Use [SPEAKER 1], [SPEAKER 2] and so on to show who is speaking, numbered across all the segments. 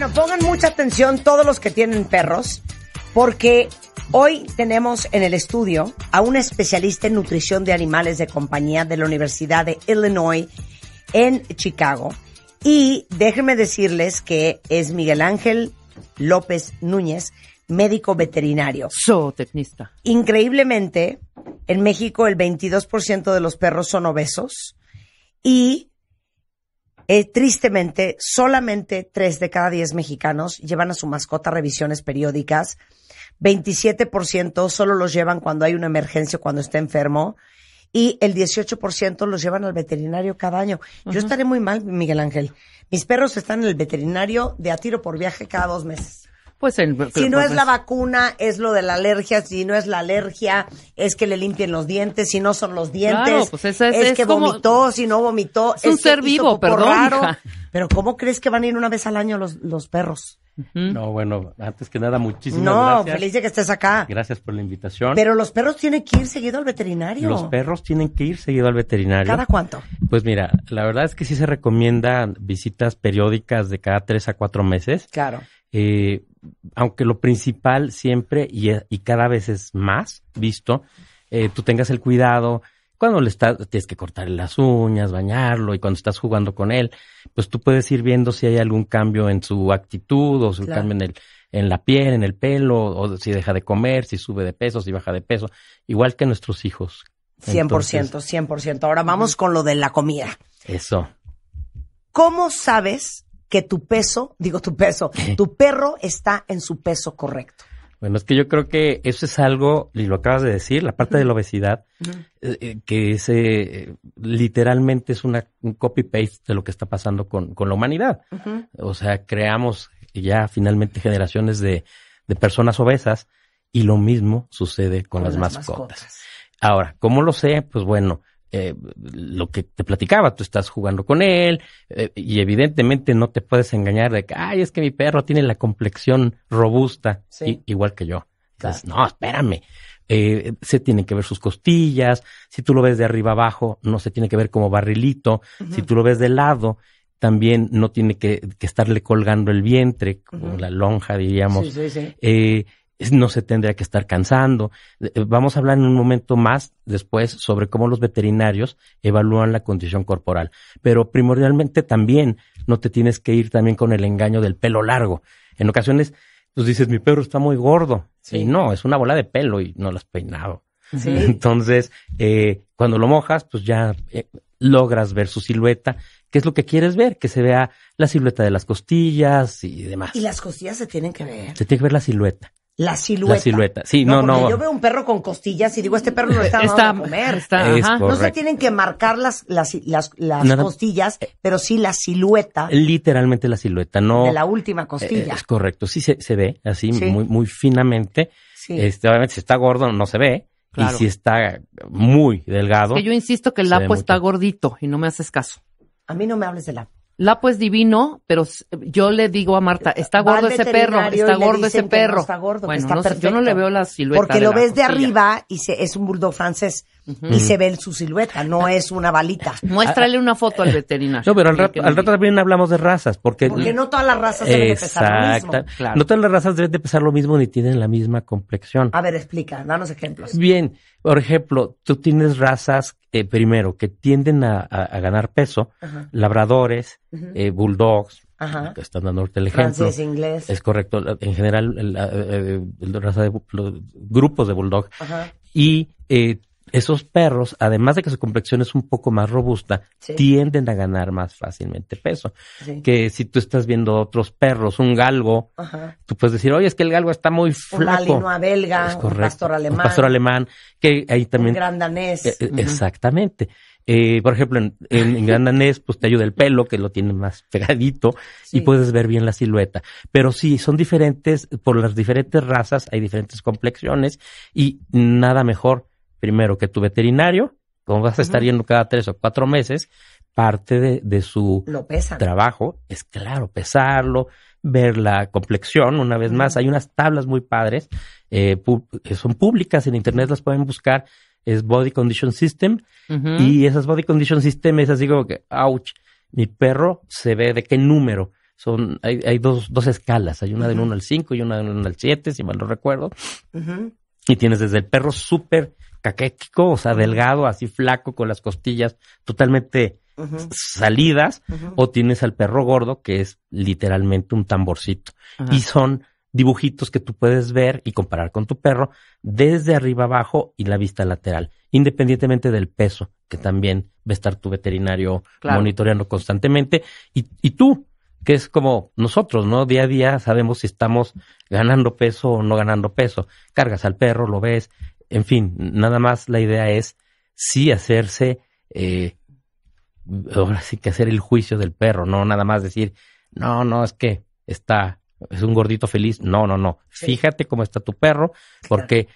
[SPEAKER 1] Bueno, pongan mucha atención todos los que tienen perros, porque hoy tenemos en el estudio a un especialista en nutrición de animales de compañía de la Universidad de Illinois en Chicago. Y déjenme decirles que es Miguel Ángel López Núñez, médico veterinario. Zootecnista. Increíblemente, en México el 22% de los perros son obesos y eh, tristemente, solamente tres de cada diez mexicanos llevan a su mascota revisiones periódicas. 27% solo los llevan cuando hay una emergencia, cuando está enfermo. Y el 18% los llevan al veterinario cada año. Yo estaré muy mal, Miguel Ángel. Mis perros están en el veterinario de a tiro por viaje cada dos meses. Pues, pues si no es la pues, vacuna, es lo de la alergia, si no es la alergia, es que le limpien los dientes, si no son los dientes, pues es, que vomitó, si no vomitó, es, un ser vivo, perdón. Pero ¿cómo crees que van a ir una vez al año los, los perros?
[SPEAKER 2] No, bueno, antes que nada, muchísimas gracias. No, feliz
[SPEAKER 1] de que estés acá.
[SPEAKER 2] Gracias por la invitación. Pero los
[SPEAKER 1] perros tienen que ir seguido al veterinario. Los
[SPEAKER 2] perros tienen que ir seguido al veterinario. ¿Cada cuánto? Pues mira, la verdad es que sí se recomiendan visitas periódicas de cada tres a cuatro meses. Claro. Eh, aunque lo principal siempre y, cada vez es más visto, eh, tú tengas el cuidado. Cuando le estás, tienes que cortarle las uñas, bañarlo, y cuando estás jugando con él, pues tú puedes ir viendo si hay algún cambio en su actitud o su un cambio en el, en la piel, en el pelo, o si deja de comer, si sube de peso, si baja de peso, igual que nuestros hijos. 100%,
[SPEAKER 1] 100%. Ahora vamos con lo de la comida. Eso. ¿Cómo sabes que tu peso, digo tu peso, tu perro está en su peso correcto.
[SPEAKER 2] Bueno, es que yo creo que eso es algo, y lo acabas de decir, la parte de la obesidad, eh, que ese eh, literalmente es una, un copy-paste de lo que está pasando con, con la humanidad. O sea, creamos ya finalmente generaciones de, de, personas obesas y lo mismo sucede con, las, mascotas. Ahora, ¿cómo lo sé? Pues bueno, eh, lo que te platicaba, tú estás jugando con él eh, y evidentemente no te puedes engañar de que, ay, es que mi perro tiene la complexión robusta, igual que yo. Entonces, no, espérame. Eh, se tienen que ver sus costillas, si tú lo ves de arriba abajo, no se tiene que ver como barrilito, si tú lo ves de lado, también no tiene que, que estarle colgando el vientre, como la lonja, diríamos. Eh, no se tendría que estar cansando. Eh, vamos a hablar en un momento más después sobre cómo los veterinarios evalúan la condición corporal. Pero primordialmente también no te tienes que ir también con el engaño del pelo largo. En ocasiones, pues dices, mi perro está muy gordo. Sí. Y no, es una bola de pelo y no lo has peinado. Sí. Entonces, eh, cuando lo mojas, pues ya eh, logras ver su silueta. ¿Qué es lo que quieres ver? Que se vea la silueta de las costillas y demás. Y las
[SPEAKER 1] costillas se tienen que ver.
[SPEAKER 2] Se tiene que ver la silueta.
[SPEAKER 1] La silueta. La silueta, sí, no, no. Yo veo un perro con costillas y digo, este perro no está, está a comer. Está, no se tienen que marcar las, las, las, costillas, eh, pero sí la silueta.
[SPEAKER 2] Literalmente la silueta, no. De la
[SPEAKER 1] última costilla. Eh, es
[SPEAKER 2] correcto, sí se, ve así, muy, muy finamente. Sí. Este, obviamente, si está gordo, no se ve. Claro. Y si está muy delgado. que yo
[SPEAKER 1] insisto que el Lapo está gordito y no me haces caso. A mí no me hables del Lapo la pues divino, pero yo le digo a
[SPEAKER 2] Marta, eh, está gordo ese perro, está gordo ese perro. está gordo, bueno, yo no le veo la silueta. Porque lo ves de
[SPEAKER 1] arriba y es un bulldog francés y se ve en su silueta, no es una balita. Muéstrale una foto al
[SPEAKER 2] veterinario. No, pero al, rato, también hablamos de razas, porque... Porque no
[SPEAKER 1] todas las razas deben pesar lo mismo. Exacto. No todas
[SPEAKER 2] las razas deben de pesar lo mismo ni tienen la misma complexión. A
[SPEAKER 1] ver, explica, danos ejemplos.
[SPEAKER 2] Bien, por ejemplo, tú tienes razas, eh, primero, que tienden a, ganar peso, labradores, eh, bulldogs, que están dando el ejemplo. Francés, inglés. Es correcto. En general, eh, raza de, grupos de bulldog. Y esos perros, además de que su complexión es un poco más robusta, tienden a ganar más fácilmente peso. Que si tú estás viendo otros perros, un galgo, tú puedes decir, oye, es que el galgo está muy flaco. Un
[SPEAKER 1] belga, pastor alemán. pastor
[SPEAKER 2] alemán, que ahí también... Un gran
[SPEAKER 1] danés. Eh, eh,
[SPEAKER 2] exactamente. Eh, por ejemplo, en, en, Gran Danés, pues te ayuda el pelo, que lo tiene más pegadito, y puedes ver bien la silueta. Pero sí, son diferentes, por las diferentes razas hay diferentes complexiones y nada mejor primero que tu veterinario, como vas a estar yendo cada tres o cuatro meses, parte de, su trabajo es, claro, pesarlo, ver la complexión, una vez más, hay unas tablas muy padres, eh, eh, son públicas en internet, las pueden buscar, es Body Condition System, y esas Body Condition System esas digo que, ouch, mi perro se ve de qué número. Son, hay, dos, dos, escalas, hay una del 1 al 5 y una del 1 al 7, si mal no recuerdo. Y tienes desde el perro súper caquético, o sea, delgado, así flaco, con las costillas totalmente salidas, o tienes al perro gordo, que es literalmente un tamborcito. Y son dibujitos que tú puedes ver y comparar con tu perro desde arriba abajo y la vista lateral, independientemente del peso, que también va a estar tu veterinario monitoreando constantemente. y tú, que es como nosotros, ¿no? Día a día sabemos si estamos ganando peso o no ganando peso. Cargas al perro, lo ves, en fin, nada más la idea es sí hacerse, eh, ahora sí que hacer el juicio del perro, no nada más decir, no, no, es que está, es un gordito feliz, no, no, no, fíjate cómo está tu perro, porque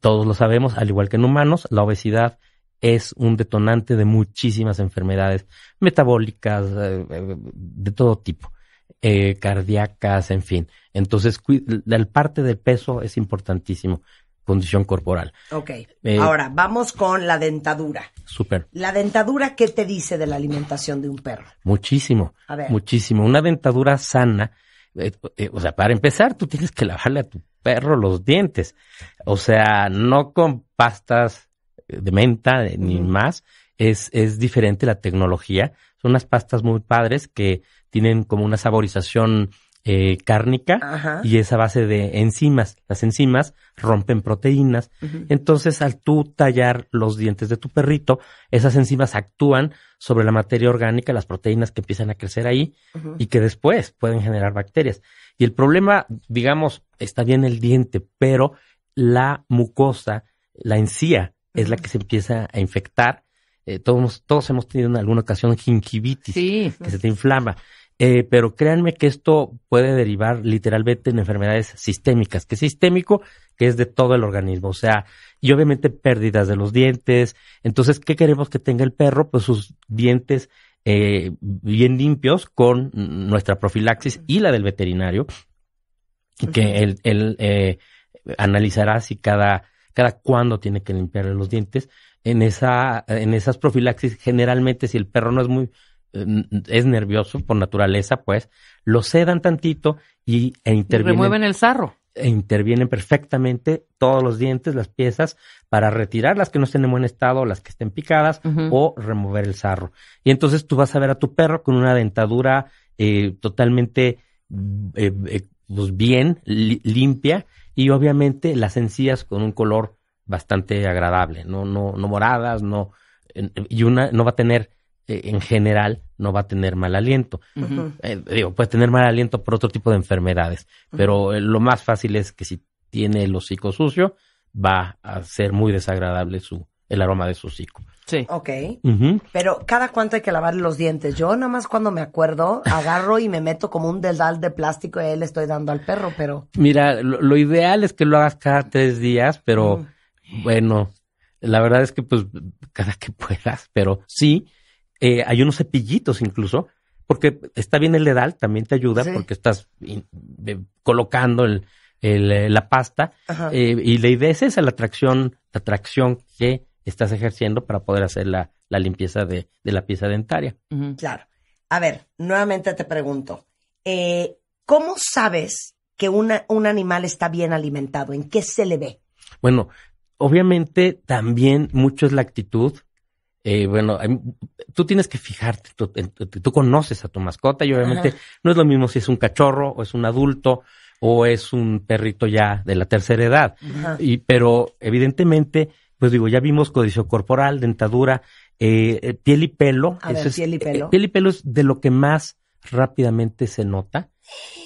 [SPEAKER 2] todos lo sabemos, al igual que en humanos, la obesidad es un detonante de muchísimas enfermedades metabólicas, eh, de todo tipo, eh, cardíacas, en fin. Entonces, la parte del peso es importantísimo condición corporal.
[SPEAKER 1] Ok. Eh, Ahora, vamos con la dentadura. Súper. ¿La dentadura qué te dice de la alimentación de un perro?
[SPEAKER 2] Muchísimo. A ver. Muchísimo. Una dentadura sana. Eh, eh, o sea, para empezar, tú tienes que lavarle a tu perro los dientes. O sea, no con pastas de menta ni más. Es, es diferente la tecnología. Son unas pastas muy padres que tienen como una saborización eh, cárnica y esa base de enzimas. Las enzimas rompen proteínas. Entonces, al tú tallar los dientes de tu perrito, esas enzimas actúan sobre la materia orgánica, las proteínas que empiezan a crecer ahí y que después pueden generar bacterias. Y el problema, digamos, está bien el diente, pero la mucosa, la encía, es la que se empieza a infectar. Eh, todos, todos hemos tenido en alguna ocasión gingivitis, que se te inflama. Eh, pero créanme que esto puede derivar literalmente en enfermedades sistémicas, que es sistémico, que es de todo el organismo, o sea, y obviamente pérdidas de los dientes. Entonces, ¿qué queremos que tenga el perro? Pues sus dientes eh, bien limpios con nuestra profilaxis y la del veterinario, que él, él eh, analizará si cada, cada cuándo tiene que limpiarle los dientes. En, esa, en esas profilaxis, generalmente, si el perro no es muy es nervioso por naturaleza, pues, lo sedan tantito y, e intervienen. remueven el sarro. E intervienen perfectamente todos los dientes, las piezas, para retirar las que no estén en buen estado, las que estén picadas, o remover el sarro. Y entonces tú vas a ver a tu perro con una dentadura eh, totalmente eh, eh, pues, bien, limpia, y obviamente las encías con un color bastante agradable, no, no, no moradas, no, y una no va a tener eh, en general no va a tener mal aliento. Eh, digo, puede tener mal aliento por otro tipo de enfermedades, pero eh, lo más fácil es que si tiene el hocico sucio, va a ser muy desagradable su, el aroma de su hocico.
[SPEAKER 1] Sí. Ok. Pero cada cuánto hay que lavar los dientes. Yo nada más cuando me acuerdo, agarro y me meto como un dedal de plástico y le estoy dando al perro, pero.
[SPEAKER 2] Mira, lo ideal es que lo hagas cada tres días, pero bueno, la verdad es que pues cada que puedas, pero sí, eh, hay unos cepillitos incluso, porque está bien el edal, también te ayuda porque estás colocando eh, la pasta. Eh, y la idea es esa, la atracción, la atracción que estás ejerciendo para poder hacer la, limpieza de, de, la pieza dentaria.
[SPEAKER 1] Claro. A ver, nuevamente te pregunto, ¿cómo sabes que un animal está bien alimentado? ¿En qué se le ve?
[SPEAKER 2] Bueno, obviamente también mucho es la actitud, eh, bueno, tú tienes que fijarte, tú, conoces a tu mascota y obviamente no es lo mismo si es un cachorro o es un adulto o es un perrito ya de la tercera edad. Y, pero evidentemente, pues digo, ya vimos codicio corporal, dentadura, eh, eh piel y pelo. A piel y eh, pelo. piel y pelo es de lo que más rápidamente se nota.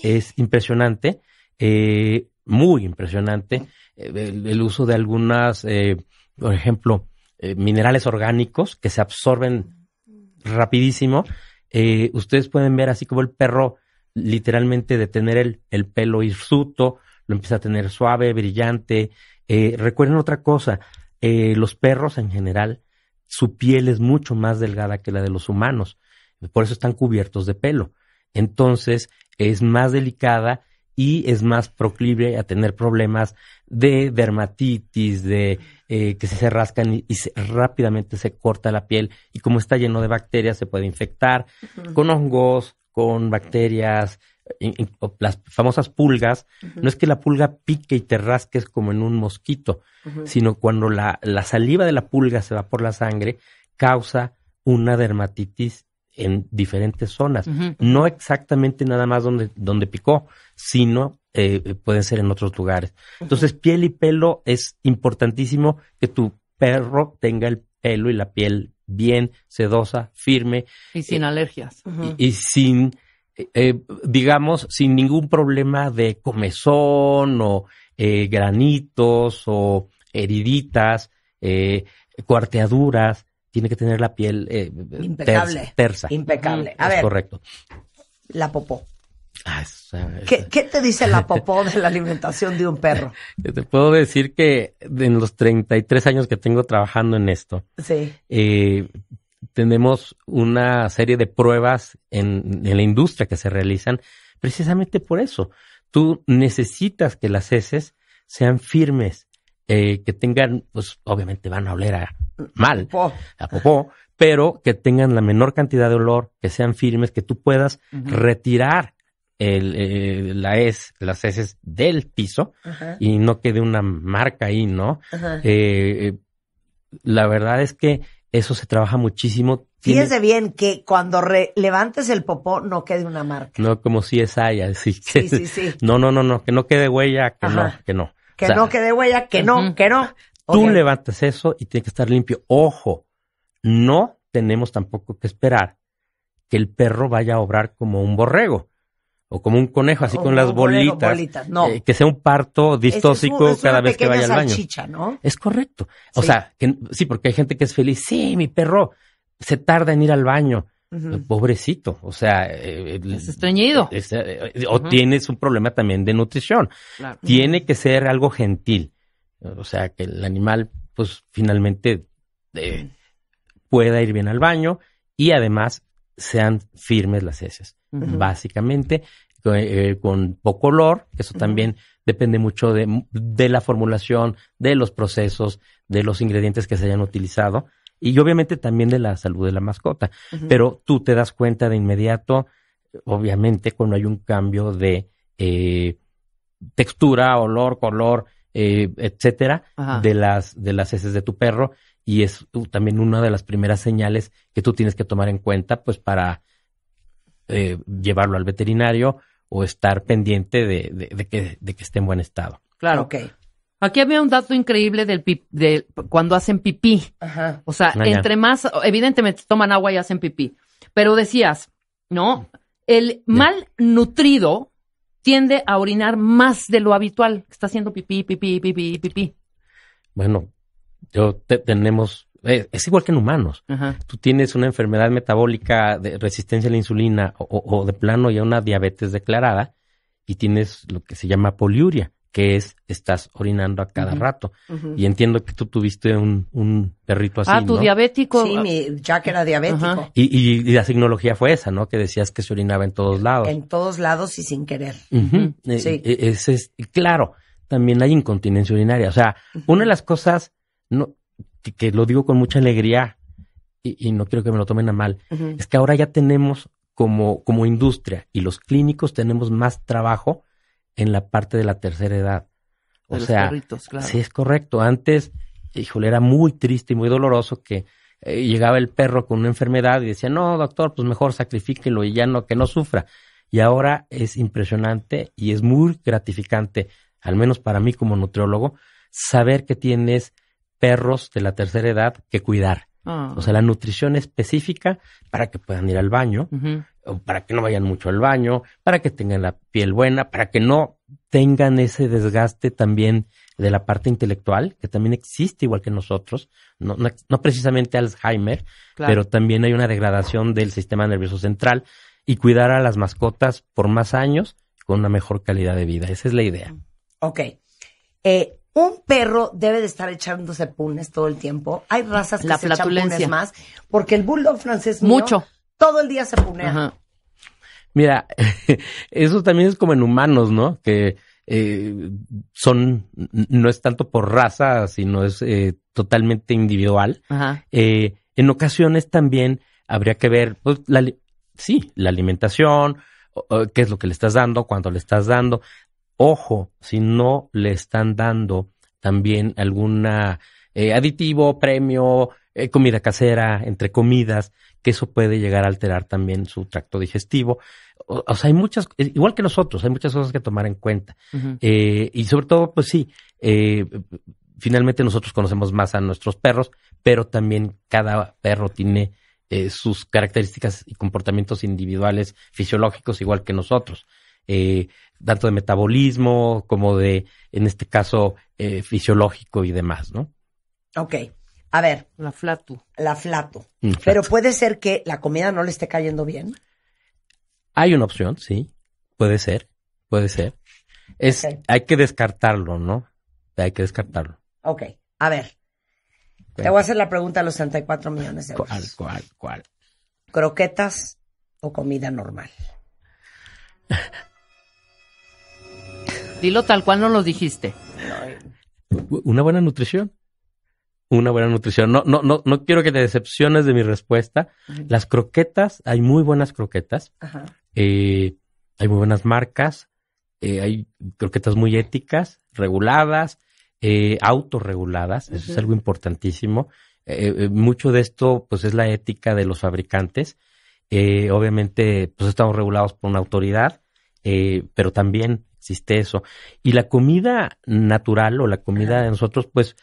[SPEAKER 2] Es impresionante, eh, muy impresionante el, el, uso de algunas, eh, por ejemplo, eh, minerales orgánicos que se absorben rapidísimo. Eh, ustedes pueden ver así como el perro literalmente de tener el, pelo hirsuto, lo empieza a tener suave, brillante. Eh, recuerden otra cosa, los perros en general, su piel es mucho más delgada que la de los humanos, por eso están cubiertos de pelo. Entonces es más delicada y es más proclive a tener problemas de dermatitis, de eh, que se rascan y, rápidamente se corta la piel y como está lleno de bacterias se puede infectar con hongos, con bacterias, eh, las famosas pulgas. No es que la pulga pique y te rasques como en un mosquito, sino cuando la, la saliva de la pulga se va por la sangre, causa una dermatitis en diferentes zonas, no exactamente nada más donde, donde picó, sino eh, pueden ser en otros lugares. Entonces, piel y pelo es importantísimo que tu perro tenga el pelo y la piel bien, sedosa, firme. Y sin alergias. y, sin, eh, digamos, sin ningún problema de comezón o eh, granitos o heriditas, cuarteaduras. Tiene que tener la piel impecable. tersa. Impecable. A ver. Correcto. La popó. Ah,
[SPEAKER 1] ¿Qué, te dice la popó de la alimentación de un perro?
[SPEAKER 2] Te puedo decir que en los 33 años que tengo trabajando en esto, eh, tenemos una serie de pruebas en, la industria que se realizan precisamente por eso. Tú necesitas que las heces sean firmes, eh, que tengan, pues obviamente van a oler a mal, popó. pero que tengan la menor cantidad de olor, que sean firmes, que tú puedas retirar eh, la es, las heces del piso y no quede una marca ahí, ¿no? Eh, eh, la verdad es que eso se trabaja muchísimo. Fíjense Fíjese
[SPEAKER 1] bien que cuando levantes el popó no quede una marca.
[SPEAKER 2] No, como si es haya, así que. Sí, No, no, no, no, que no quede huella, que no, que no. Que no
[SPEAKER 1] quede huella, que no, que no.
[SPEAKER 2] Tú levantes levantas eso y tiene que estar limpio. Ojo, no tenemos tampoco que esperar que el perro vaya a obrar como un borrego o como un conejo, así con las bolitas, No. Eh, que sea un parto distóxico cada vez que vaya al baño. ¿no? Es correcto. O sea, sí, porque hay gente que es feliz. Sí, mi perro se tarda en ir al baño. Eh, pobrecito, o sea, eh, es estreñido. o tienes un problema también de nutrición. Tiene que ser algo gentil. O sea, que el animal, pues finalmente pueda ir bien al baño y además sean firmes las heces básicamente, eh, con poco olor, eso también depende mucho de, de, la formulación, de los procesos, de los ingredientes que se hayan utilizado y obviamente también de la salud de la mascota. Pero tú te das cuenta de inmediato, obviamente, cuando hay un cambio de eh, textura, olor, color, eh, etcétera, de las, de las heces de tu perro. Y es uh, también una de las primeras señales que tú tienes que tomar en cuenta, pues para eh, llevarlo al veterinario o estar pendiente de, que, esté en buen estado. Claro. Ok. Aquí había un dato increíble del de cuando hacen pipí. O sea, ah, entre más, evidentemente toman agua y hacen pipí. Pero decías, ¿no? El mal nutrido tiende a orinar más de lo habitual. Está haciendo pipí, pipí, pipí, pipí. Bueno, yo tenemos eh, es igual que en humanos. Tú tienes una enfermedad metabólica de resistencia a la insulina o, de plano ya una diabetes declarada y tienes lo que se llama poliuria, que es estás orinando a cada rato. Y entiendo que tú tuviste un, perrito así. Ah, tu
[SPEAKER 1] diabético. Sí, ya que era diabético.
[SPEAKER 2] y, la signología fue esa, ¿no? Que decías que se orinaba en todos lados.
[SPEAKER 1] En todos lados y sin querer.
[SPEAKER 2] Eh, sí. Eh, claro, también hay incontinencia urinaria. O sea, una de las cosas no, que, lo digo con mucha alegría y, no quiero que me lo tomen a mal, es que ahora ya tenemos como, como industria y los clínicos tenemos más trabajo en la parte de la tercera edad. O sea, sí es correcto. Antes, híjole, era muy triste y muy doloroso que eh, llegaba el perro con una enfermedad y decía, no, doctor, pues mejor sacrifíquelo y ya no, que no sufra. Y ahora es impresionante y es muy gratificante, al menos para mí como nutriólogo, saber que tienes perros de la tercera edad que cuidar. Ah. O sea, la nutrición específica para que puedan ir al baño, o para que no vayan mucho al baño, para que tengan la piel buena, para que no tengan ese desgaste también de la parte intelectual, que también existe igual que nosotros, no, precisamente Alzheimer, pero también hay una degradación del sistema nervioso central y cuidar a las mascotas por más años con una mejor calidad de vida. Esa es la idea.
[SPEAKER 1] Ok. Eh, un perro debe de estar echándose punes todo el tiempo. Hay razas que se echan más, porque el bulldog francés mucho todo el día se pone.
[SPEAKER 2] Mira, eso también es como en humanos, ¿no? Que eh, son no es tanto por raza, sino es eh, totalmente individual. Eh, en ocasiones también habría que ver, pues, sí, la alimentación, qué es lo que le estás dando, cuándo le estás dando. Ojo, si no le están dando también algún eh, aditivo, premio, eh, comida casera, entre comidas, que eso puede llegar a alterar también su tracto digestivo. O, sea, hay muchas, igual que nosotros, hay muchas cosas que tomar en cuenta. Eh, y sobre todo, pues sí, finalmente nosotros conocemos más a nuestros perros, pero también cada perro tiene sus características y comportamientos individuales fisiológicos igual que nosotros eh, tanto de metabolismo como de, en este caso, eh, fisiológico y demás, ¿no?
[SPEAKER 1] Ok. A ver. La flatu. La flato. Mm, Pero puede ser que la comida no le esté cayendo bien.
[SPEAKER 2] Hay una opción, sí. Puede ser. Puede ser. Es, Hay que descartarlo, ¿no? Hay que descartarlo.
[SPEAKER 1] Ok. A ver. Te voy a hacer la pregunta a los 34 millones de euros. ¿Cuál, cuál, cuál? ¿Croquetas o comida normal? Dilo tal cual no lo dijiste.
[SPEAKER 2] Una buena nutrición. Una buena nutrición. No, no, no, no quiero que te decepciones de mi respuesta. Las croquetas, hay muy buenas croquetas. Eh, hay muy buenas marcas. Eh, hay croquetas muy éticas, reguladas, eh, autorreguladas. Eso es algo importantísimo. mucho de esto, pues, es la ética de los fabricantes. obviamente, pues, estamos regulados por una autoridad, pero también eso. Y la comida natural o la comida de nosotros, pues,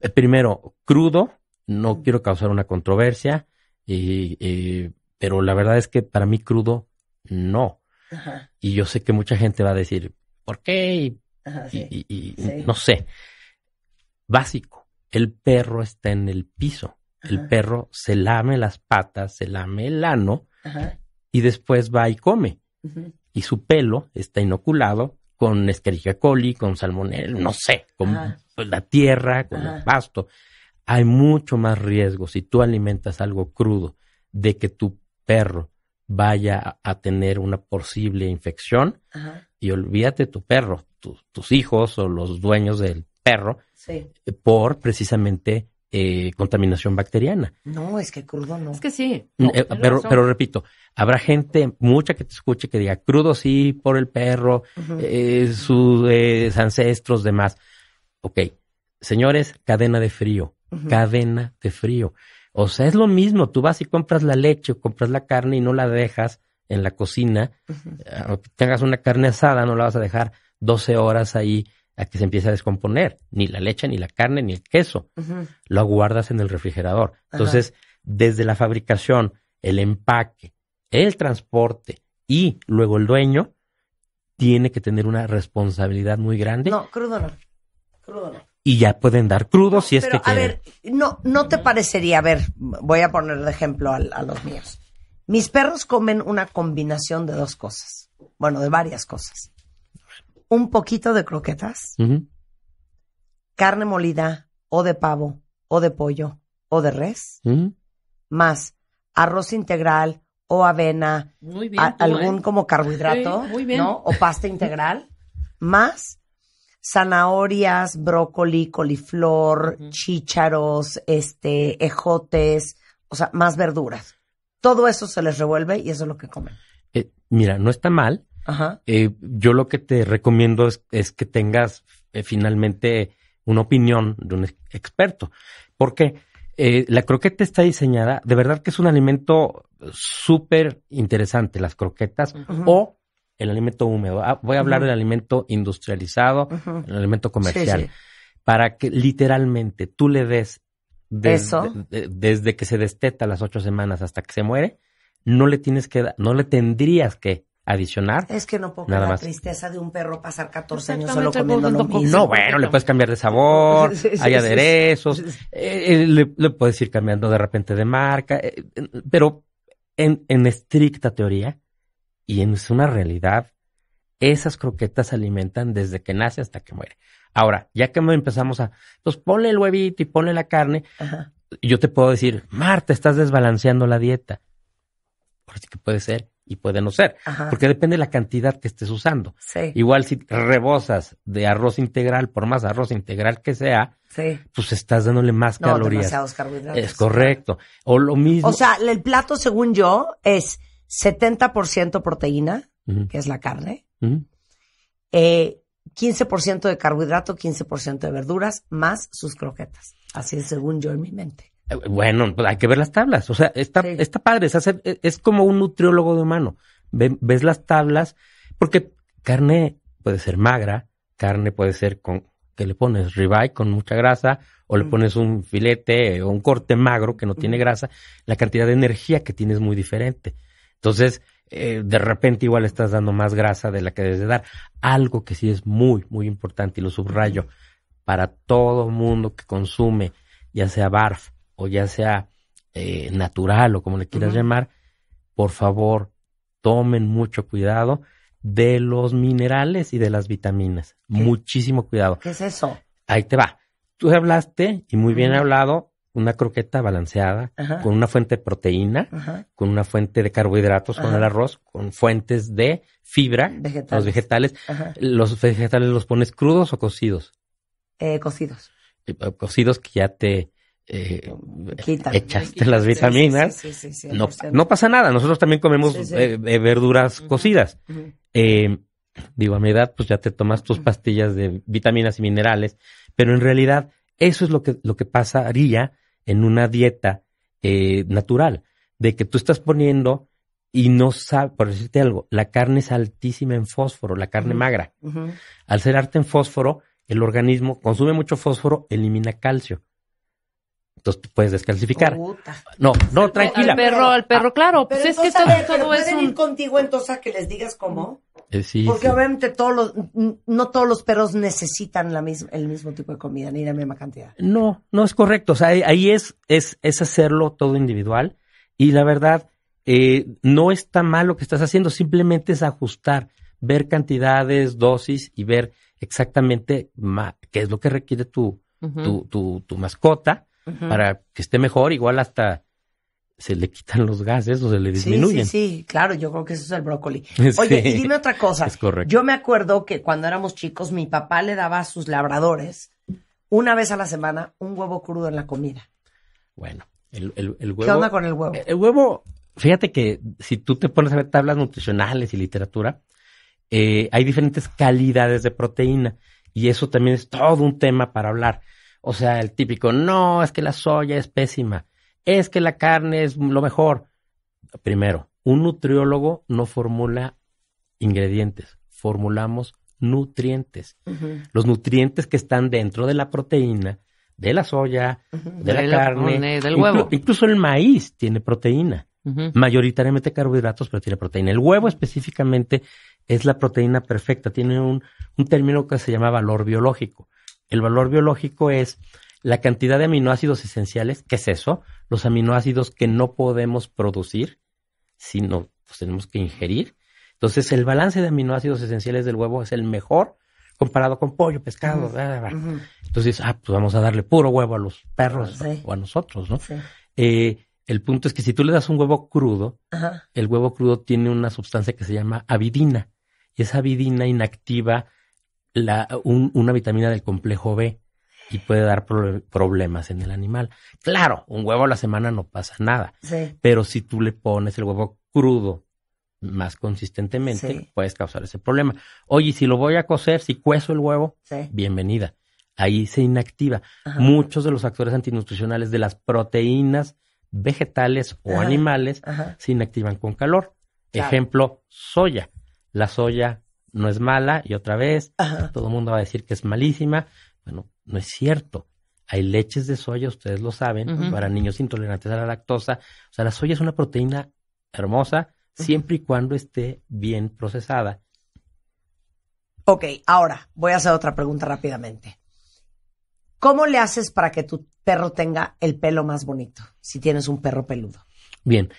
[SPEAKER 2] eh, primero, crudo, no quiero causar una controversia, pero la verdad es que para mí crudo, no. Y yo sé que mucha gente va a decir, ¿por qué? Y, no sé. Básico, el perro está en el piso. El perro se lame las patas, se lame el ano y después va y come y su pelo está inoculado con Escherichia coli, con salmonella, no sé, con pues, la tierra, con el pasto. Hay mucho más riesgo si tú alimentas algo crudo de que tu perro vaya a tener una posible infección. Y olvídate tu perro, tus hijos o los dueños del perro, por precisamente eh, contaminación bacteriana.
[SPEAKER 1] No, es que crudo no. Es que sí. Mm, eh, pero,
[SPEAKER 2] repito, habrá gente, mucha que te escuche que diga, crudo sí, por el perro, eh, sus ancestros, demás. Ok, señores, cadena de frío, cadena de frío. O sea, es lo mismo, tú vas y compras la leche compras la carne y no la dejas en la cocina, tengas una carne asada, no la vas a dejar 12 horas ahí a que se empieza a descomponer. Ni la leche, ni la carne, ni el queso. Lo guardas en el refrigerador. Entonces, desde la fabricación, el empaque, el transporte y luego el dueño, tiene que tener una responsabilidad muy grande. No, crudo no. Crudo no. Y ya pueden dar crudo si es pero, que. A ver,
[SPEAKER 1] no, no te parecería, a ver, voy a poner de ejemplo a los míos. Mis perros comen una combinación de dos cosas. Bueno, de varias cosas un poquito de croquetas, carne molida o de pavo o de pollo o de res, más arroz integral o avena, algún ¿eh? como carbohidrato, ¿no? O pasta integral, más zanahorias, brócoli, coliflor, chícharos, este, ejotes, o sea, más verduras. Todo eso se les revuelve y eso es lo que comen.
[SPEAKER 2] Eh, mira, no está mal, Ajá. Eh, yo lo que te recomiendo es, es que tengas eh, finalmente una opinión de un experto. Porque eh, la croqueta está diseñada, de verdad que es un alimento súper interesante, las croquetas o el alimento húmedo. Ah, voy a hablar del alimento industrializado, el alimento comercial. Para que literalmente tú le des desde, desde que se desteta las ocho semanas hasta que se muere, no le tienes que no le tendrías que adicionar. Es que no puedo la tristeza
[SPEAKER 1] de un perro pasar 14 años solo comiendo lo mismo. No, bueno, le
[SPEAKER 2] puedes cambiar de sabor, hay aderezos, le, puedes ir cambiando de repente de marca, eh, pero en, estricta teoría y en una realidad, esas croquetas se alimentan desde que nace hasta que muere. Ahora, ya que empezamos a, pues ponle el huevito y ponle la carne, yo te puedo decir, Marta, estás desbalanceando la dieta. Por que puede ser y puede no ser, porque depende de la cantidad que estés usando. Igual si rebosas de arroz integral, por más arroz integral que sea, pues estás dándole más no, calorías. Demasiados carbohidratos. Es correcto. O lo mismo. O sea,
[SPEAKER 1] el plato, según yo, es 70% proteína, que es la carne, 15% eh, de carbohidrato, 15% de verduras, más sus croquetas. Así es según yo en mi mente.
[SPEAKER 2] Bueno, pues hay que ver las tablas. O sea, está, padre. Es, como un nutriólogo de mano, ves las tablas, porque carne puede ser magra, carne puede ser con que le pones ribeye con mucha grasa, o le mm. pones un filete o un corte magro que no tiene mm. grasa. La cantidad de energía que tiene es muy diferente. Entonces, eh, de repente igual estás dando más grasa de la que debes de dar. Algo que sí es muy, muy importante, y lo subrayo, para todo mundo que consume, ya sea barf, ya sea eh, natural o como le quieras llamar, por favor, tomen mucho cuidado de los minerales y de las vitaminas. Muchísimo cuidado. ¿Qué es eso? Ahí te va. Tú hablaste, y muy bien hablado, una croqueta balanceada, con una fuente de proteína, con una fuente de carbohidratos, con el arroz, con fuentes de fibra, los vegetales. ¿Los vegetales los pones crudos o cocidos?
[SPEAKER 1] Eh, cocidos.
[SPEAKER 2] Eh, cocidos que ya te eh, echaste las vitaminas, no, pasa nada. Nosotros también comemos eh, eh, verduras cocidas. digo, a mi edad, pues ya te tomas tus pastillas de vitaminas y minerales, pero en realidad eso es lo que, lo que pasaría en una dieta natural, de que tú estás poniendo y no sabe, por decirte algo, la carne es altísima en fósforo, la carne magra. Al ser alta en fósforo, el organismo consume mucho fósforo, elimina calcio. Entonces puedes descalcificar. No, no, tranquila. Al perro, al perro, ah, claro. Pues pero es que todo, es
[SPEAKER 1] contigo entonces a que les digas cómo? Eh, Porque obviamente todos los, no todos los perros necesitan la misma, el mismo tipo de comida, ni la misma cantidad.
[SPEAKER 2] No, no es correcto. O sea, ahí es, es, es hacerlo todo individual. Y la verdad, eh, no está mal lo que estás haciendo, simplemente es ajustar, ver cantidades, dosis y ver exactamente qué es lo que requiere tu, tu mascota para que esté mejor, igual hasta se le quitan los gases o se le disminuyen. Sí,
[SPEAKER 1] sí, claro, yo creo que eso es el brócoli. Oye, y dime otra cosa. Es correcto. Yo me acuerdo que cuando éramos chicos, mi papá le daba a sus labradores una vez a la semana un huevo crudo en la comida.
[SPEAKER 2] Bueno, el, el, huevo. ¿Qué onda
[SPEAKER 1] con el huevo? El, huevo,
[SPEAKER 2] fíjate que si tú te pones a ver tablas nutricionales y literatura, eh, hay diferentes calidades de proteína y eso también es todo un tema para hablar. O sea, el típico, no, es que la soya es pésima, es que la carne es lo mejor. Primero, un nutriólogo no formula ingredientes, formulamos nutrientes. Los nutrientes que están dentro de la proteína, de la soya, de, la, carne, del huevo. incluso el maíz tiene proteína. Mayoritariamente carbohidratos, pero tiene proteína. El huevo específicamente es la proteína perfecta. Tiene un término que se llama valor biológico. El valor biológico es la cantidad de aminoácidos esenciales, ¿qué es eso? Los aminoácidos que no podemos producir, sino pues, tenemos que ingerir. Entonces, el balance de aminoácidos esenciales del huevo es el mejor comparado con pollo, pescado. Entonces, ah, pues vamos a darle puro huevo a los perros ah, o a nosotros, ¿no? Eh, el punto es que si tú le das un huevo crudo, el huevo crudo tiene una sustancia que se llama avidina. Y esa avidina inactiva una vitamina del complejo B y puede dar problemas en el animal. Claro, un huevo a la semana no pasa nada, pero si tú le pones el huevo crudo más consistentemente, puedes causar ese problema. Oye, si lo voy a cocer, si cuezo el huevo, bienvenida. Ahí se inactiva. Muchos de los actores antinutricionales de las proteínas vegetales o animales se inactivan con calor. Ejemplo, soya. La soya no es mala y otra vez todo el mundo va a decir que es malísima. Bueno, no es cierto. Hay leches de soya, ustedes lo saben, para niños intolerantes a la lactosa. O sea, la soya es una proteína hermosa siempre y cuando esté bien procesada.
[SPEAKER 1] Ok, ahora voy a hacer otra pregunta rápidamente. ¿Cómo le haces para que tu perro tenga el pelo más bonito si tienes un perro peludo?
[SPEAKER 2] Bien,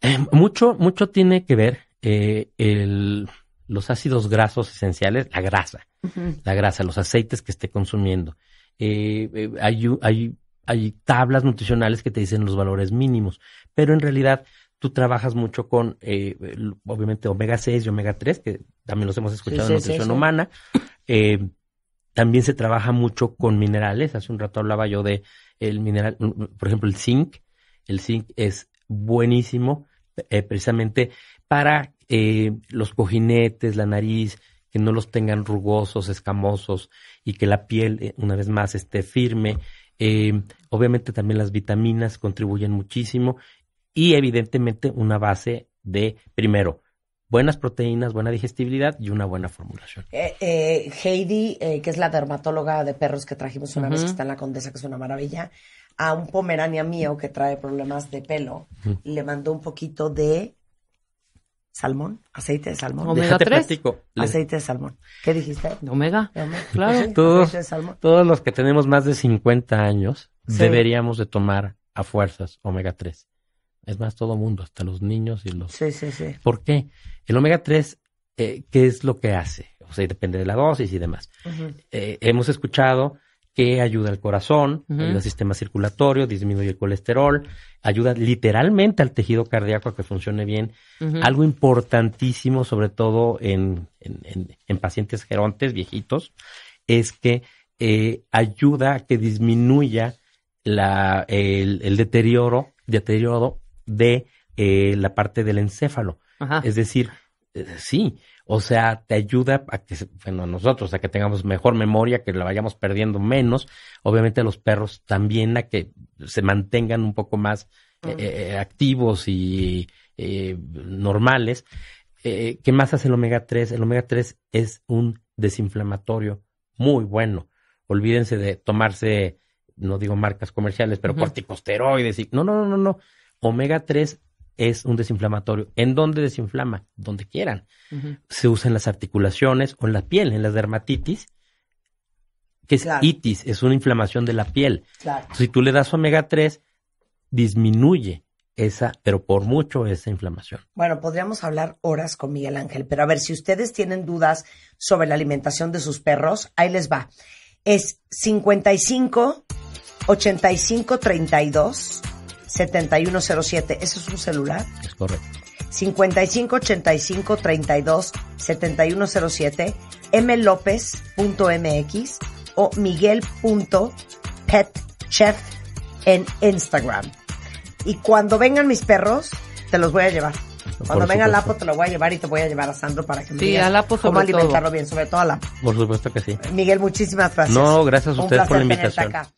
[SPEAKER 2] eh, mucho, mucho tiene que ver eh, el, los ácidos grasos esenciales, la grasa, la grasa, los aceites que esté consumiendo. Eh, eh, hay, hay, hay tablas nutricionales que te dicen los valores mínimos, pero en realidad tú trabajas mucho con, eh, obviamente, omega 6 y omega 3, que también los hemos escuchado en nutrición humana. también se trabaja mucho con minerales. Hace un rato hablaba yo de el mineral, por ejemplo, el zinc. El zinc es buenísimo precisamente para eh, los cojinetes, la nariz, que no los tengan rugosos, escamosos y que la piel, eh, una vez más, esté firme. Eh, obviamente también las vitaminas contribuyen muchísimo y evidentemente una base de, primero, buenas proteínas, buena digestibilidad y una buena formulación.
[SPEAKER 1] Heidi, que es la dermatóloga de perros que trajimos una vez que está en la Condesa, que es una maravilla, a un pomerania mío que trae problemas de pelo, le mandó un poquito de salmón, aceite de
[SPEAKER 2] salmón. Omega 3. Aceite
[SPEAKER 1] de salmón. ¿Qué dijiste? Omega. Claro. todos,
[SPEAKER 2] los que tenemos más de 50 años deberíamos de tomar a fuerzas omega 3. Es más, todo mundo, hasta los niños y los... Sí, sí, sí. ¿Por qué? El omega 3, eh, ¿qué es lo que hace? O sea, depende de la dosis y demás. Eh, hemos escuchado que ayuda al corazón, ayuda al sistema circulatorio, disminuye el colesterol, ayuda literalmente al tejido cardíaco a que funcione bien. Algo importantísimo, sobre todo en, pacientes gerontes, viejitos, es que eh, ayuda a que disminuya el, deterioro, deterioro de eh, la parte del encéfalo. Es decir, eh, sí, o sea, te ayuda a que, bueno, nosotros, a que tengamos mejor memoria, que la vayamos perdiendo menos. Obviamente los perros también a que se mantengan un poco más eh, eh, activos y normales. ¿Qué más hace el omega 3? El omega 3 es un desinflamatorio muy bueno. Olvídense de tomarse, no digo marcas comerciales, pero corticosteroides. Y, no, no, no, no. Omega 3 es un desinflamatorio. ¿En dónde desinflama? Donde quieran. Se usa en las articulaciones o en la piel, en las dermatitis,
[SPEAKER 1] que es la itis,
[SPEAKER 2] es una inflamación de la piel. Si tú le das omega 3, disminuye esa, pero por mucho esa inflamación.
[SPEAKER 1] Bueno, podríamos hablar horas con Miguel Ángel, pero a ver, si ustedes tienen dudas sobre la alimentación de sus perros, ahí les va. Es 55 85 32 7107. ¿Eso es un celular? Es correcto. 5585 32 7107 mlopez.mx o miguel.petchef en Instagram. Y cuando vengan mis perros, te los voy a llevar. Cuando venga Lapo te lo voy a llevar y te voy a llevar a Sandro para que me diga cómo alimentarlo bien, sobre todo a Lapo.
[SPEAKER 2] Por supuesto que sí.
[SPEAKER 1] Miguel, muchísimas gracias. No, gracias a ustedes por la invitación.